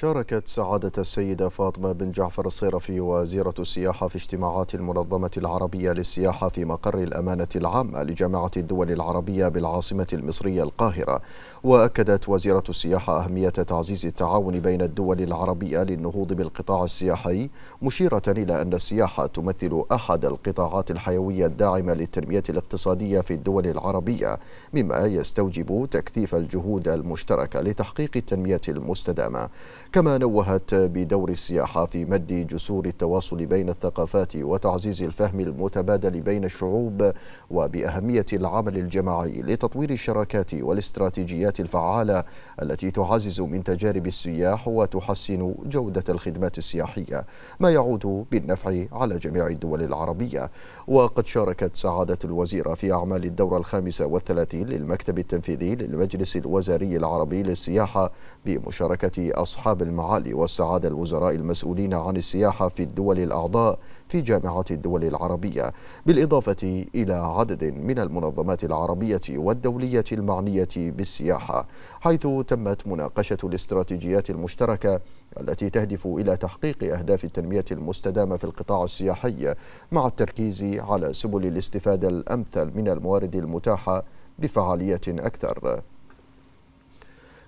شاركت سعادة السيدة فاطمة بن جعفر الصيرفي وزيرة السياحة في اجتماعات المنظمة العربية للسياحة في مقر الأمانة العامة لجامعة الدول العربية بالعاصمة المصرية القاهرة وأكدت وزيرة السياحة أهمية تعزيز التعاون بين الدول العربية للنهوض بالقطاع السياحي مشيرة إلى أن السياحة تمثل أحد القطاعات الحيوية الداعمة للتنمية الاقتصادية في الدول العربية مما يستوجب تكثيف الجهود المشتركة لتحقيق التنمية المستدامة كما نوهت بدور السياحة في مد جسور التواصل بين الثقافات وتعزيز الفهم المتبادل بين الشعوب وبأهمية العمل الجماعي لتطوير الشراكات والاستراتيجيات الفعالة التي تعزز من تجارب السياح وتحسن جودة الخدمات السياحية ما يعود بالنفع على جميع الدول العربية وقد شاركت سعادة الوزيرة في أعمال الدورة الخامسة والثلاثين للمكتب التنفيذي للمجلس الوزاري العربي للسياحة بمشاركة أصحاب بالمعالي والسعادة الوزراء المسؤولين عن السياحة في الدول الأعضاء في جامعة الدول العربية بالإضافة إلى عدد من المنظمات العربية والدولية المعنية بالسياحة حيث تمت مناقشة الاستراتيجيات المشتركة التي تهدف إلى تحقيق أهداف التنمية المستدامة في القطاع السياحي مع التركيز على سبل الاستفادة الأمثل من الموارد المتاحة بفعالية أكثر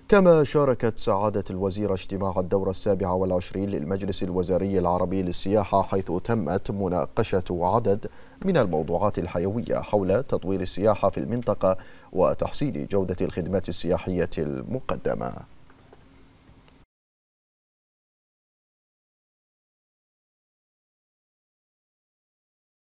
كما شاركت سعادة الوزيرة اجتماع الدورة السابعة والعشرين للمجلس الوزاري العربي للسياحة حيث تمت مناقشة عدد من الموضوعات الحيوية حول تطوير السياحة في المنطقة وتحسين جودة الخدمات السياحية المقدمة